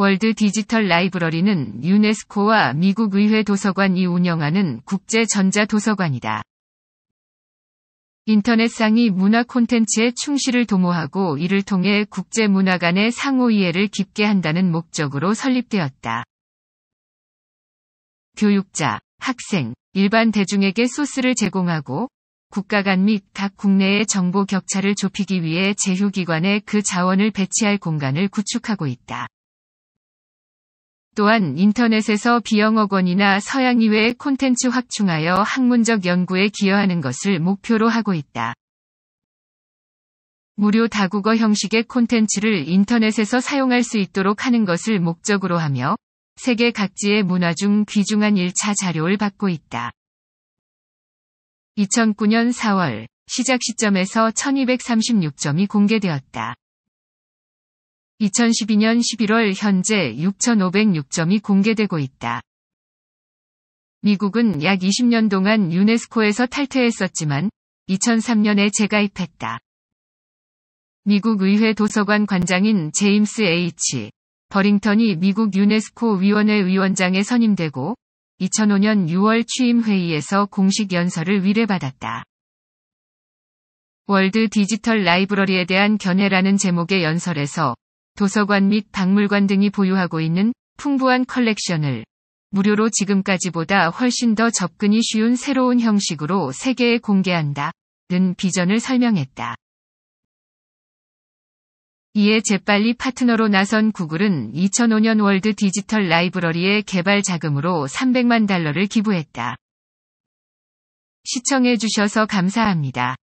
월드 디지털 라이브러리는 유네스코와 미국 의회 도서관이 운영하는 국제 전자 도서관이다. 인터넷상이 문화 콘텐츠의 충실을 도모하고 이를 통해 국제 문화 간의 상호 이해를 깊게 한다는 목적으로 설립되었다. 교육자, 학생, 일반 대중에게 소스를 제공하고 국가 간 및 각 국내의 정보 격차를 좁히기 위해 제휴기관에 그 자원을 배치할 공간을 구축하고 있다. 또한 인터넷에서 비영어권이나 서양 이외의 콘텐츠 확충하여 학문적 연구에 기여하는 것을 목표로 하고 있다. 무료 다국어 형식의 콘텐츠를 인터넷에서 사용할 수 있도록 하는 것을 목적으로 하며 세계 각지의 문화 중 귀중한 1차 자료를 받고 있다. 2009년 4월 시작 시점에서 1236점이 공개되었다. 2012년 11월 현재 6,506점이 공개되고 있다. 미국은 약 20년 동안 유네스코에서 탈퇴했었지만 2003년에 재가입했다. 미국 의회 도서관 관장인 제임스 H. 버링턴이 미국 유네스코 위원회 위원장에 선임되고 2005년 6월 취임 회의에서 공식 연설을 위례받았다. 월드 디지털 라이브러리에 대한 견해라는 제목의 연설에서 도서관 및 박물관 등이 보유하고 있는 풍부한 컬렉션을 무료로 지금까지보다 훨씬 더 접근이 쉬운 새로운 형식으로 세계에 공개한다. 는 비전을 설명했다. 이에 재빨리 파트너로 나선 구글은 2005년 월드 디지털 라이브러리의 개발 자금으로 300만 달러를 기부했다. 시청해주셔서 감사합니다.